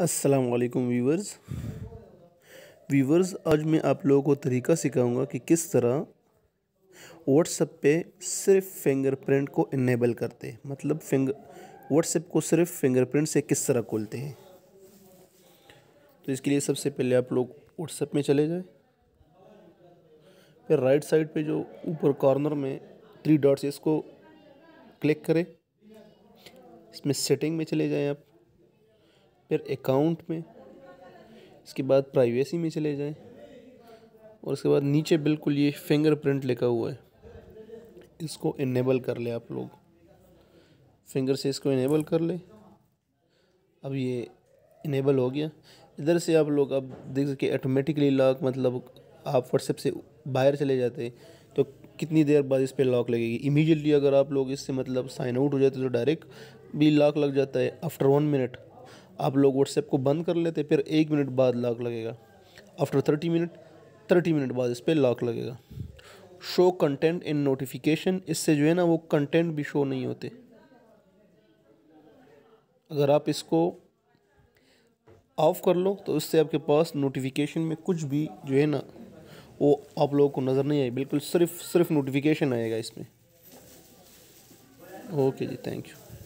अस्सलाम वालेकुम viewers viewers आज मैं आप लोगों को तरीका सिखाऊंगा कि किस तरह व्हाट्सएप पे सिर्फ फिंगरप्रिंट को इनेबल करते हैं मतलब फिंगर व्हाट्सएप को सिर्फ फिंगरप्रिंट से किस तरह खोलते हैं तो इसके लिए सबसे पहले आप लोग व्हाट्सएप में चले जाए फिर राइट साइड पे जो ऊपर कॉर्नर में थ्री डॉट्स इसको क्लिक करें इसमें सेटिंग में चले जाएँ आप फिर अकाउंट में इसके बाद प्राइवेसी में चले जाएं और उसके बाद नीचे बिल्कुल ये फिंगरप्रिंट लिखा हुआ है इसको इनेबल कर ले आप लोग फिंगर से इसको इनेबल कर ले अब ये इनेबल हो गया इधर से आप लोग अब देख सकते ऑटोमेटिकली लॉक मतलब आप व्हाट्सएप से बाहर चले जाते तो कितनी देर बाद इस पर लॉक लगेगी इमीडिएटली अगर आप लोग इससे मतलब साइन आउट हो जाते तो डायरेक्ट भी लॉक लग जाता है आफ्टर वन मिनट आप लोग व्हाट्सएप को बंद कर लेते फिर एक मिनट बाद लॉक लगेगा after thirty minute thirty minute बाद इस पर लॉक लगेगा शो कंटेंट इन नोटिफिकेशन इससे जो है ना वो कंटेंट भी शो नहीं होते अगर आप इसको ऑफ़ कर लो तो इससे आपके पास नोटिफिकेशन में कुछ भी जो है ना वो आप लोगों को नज़र नहीं आई बिल्कुल सिर्फ सिर्फ नोटिफिकेशन आएगा इसमें ओके जी थैंक यू